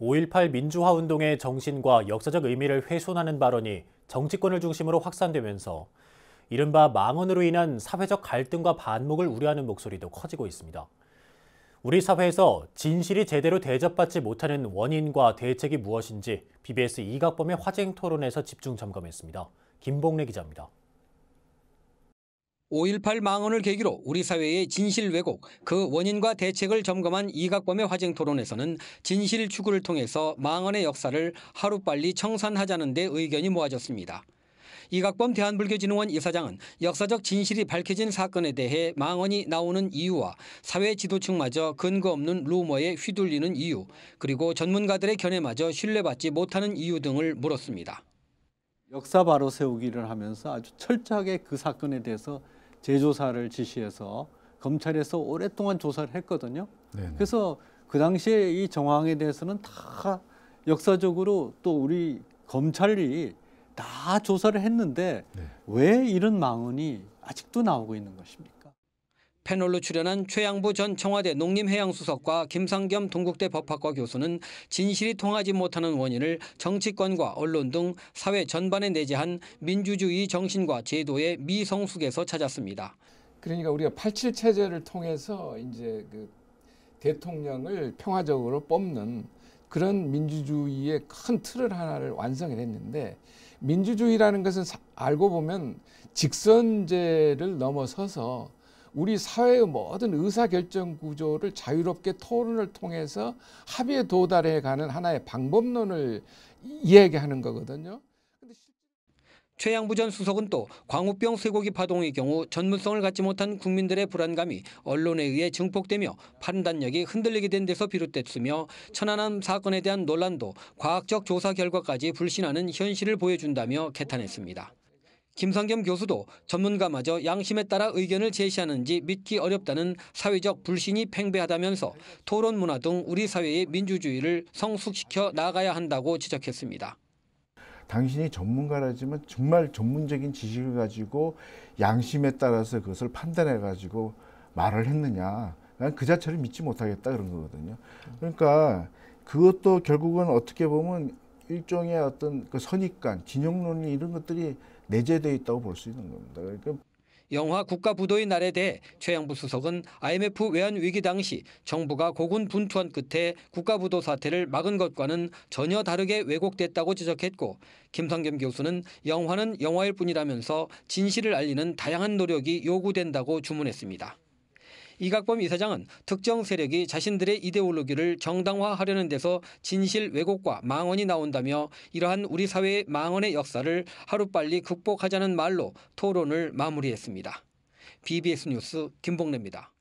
5.18 민주화 운동의 정신과 역사적 의미를 훼손하는 발언이 정치권을 중심으로 확산되면서 이른바 망언으로 인한 사회적 갈등과 반목을 우려하는 목소리도 커지고 있습니다. 우리 사회에서 진실이 제대로 대접받지 못하는 원인과 대책이 무엇인지 BBS 이각범의 화쟁 토론에서 집중 점검했습니다. 김봉래 기자입니다. 5.18 망언을 계기로 우리 사회의 진실 왜곡, 그 원인과 대책을 점검한 이각범의 화쟁 토론에서는 진실 추구를 통해서 망언의 역사를 하루빨리 청산하자는 데 의견이 모아졌습니다. 이각범 대한불교진흥원 이사장은 역사적 진실이 밝혀진 사건에 대해 망언이 나오는 이유와 사회 지도층마저 근거 없는 루머에 휘둘리는 이유, 그리고 전문가들의 견해마저 신뢰받지 못하는 이유 등을 물었습니다. 역사 바로 세우기를 하면서 아주 철저하게 그 사건에 대해서 재조사를 지시해서 검찰에서 오랫동안 조사를 했거든요. 네네. 네. 그래서 그 당시에 이 정황에 대해서는 다 역사적으로 또 우리 검찰이 다 조사를 했는데 네. 왜 이런 망언이 아직도 나오고 있는 것입니까? 패널로 출연한 최양부 전 청와대 농림해양수석과 김상겸 동국대 법학과 교수는 진실이 통하지 못하는 원인을 정치권과 언론 등 사회 전반에 내재한 민주주의 정신과 제도의 미성숙에서 찾았습니다. 그러니까 우리가 87 체제를 통해서 이제 그 대통령을 평화적으로 뽑는 그런 민주주의의 큰 틀을 하나를 완성을 했는데 민주주의라는 것은 알고 보면 직선제를 넘어서서 우리 사회의 모든 의사결정 구조를 자유롭게 토론을 통해서 합의에 도달해 가는 하나의 방법론을 이야기하는 거거든요. 최양부 전 수석은 또 광우병 쇠고기 파동의 경우 전문성을 갖지 못한 국민들의 불안감이 언론에 의해 증폭되며 판단력이 흔들리게 된 데서 비롯됐으며 천안함 사건에 대한 논란도 과학적 조사 결과까지 불신하는 현실을 보여준다며 개탄했습니다. 김상겸 교수도 전문가마저 양심에 따라 의견을 제시하는지 믿기 어렵다는 사회적 불신이 팽배하다면서 토론 문화 등 우리 사회의 민주주의를 성숙시켜 나가야 한다고 지적했습니다. 당신이 전문가라지만 정말 전문적인 지식을 가지고 양심에 따라서 그것을 판단해 가지고 말을 했느냐. 난 그 자체를 믿지 못하겠다 그런 거거든요. 그러니까 그것도 결국은 어떻게 보면 일종의 어떤 그 선입관, 진영론이 런 것들이 내재돼 있다고 볼 수 있는 겁니다. 그러니까 영화 국가부도인 날에 대해 최양부 수석은 IMF 외환위기 당시 정부가 고군분투한 끝에 국가부도 사태를 막은 것과는 전혀 다르게 왜곡됐다고 지적했고 김성겸 교수는 영화는 영화일 뿐이라면서 진실을 알리는 다양한 노력이 요구된다고 주문했습니다. 이각범 이사장은 특정 세력이 자신들의 이데올로기를 정당화하려는 데서 진실 왜곡과 망언이 나온다며 이러한 우리 사회의 망언의 역사를 하루빨리 극복하자는 말로 토론을 마무리했습니다. BBS 뉴스 김봉래입니다.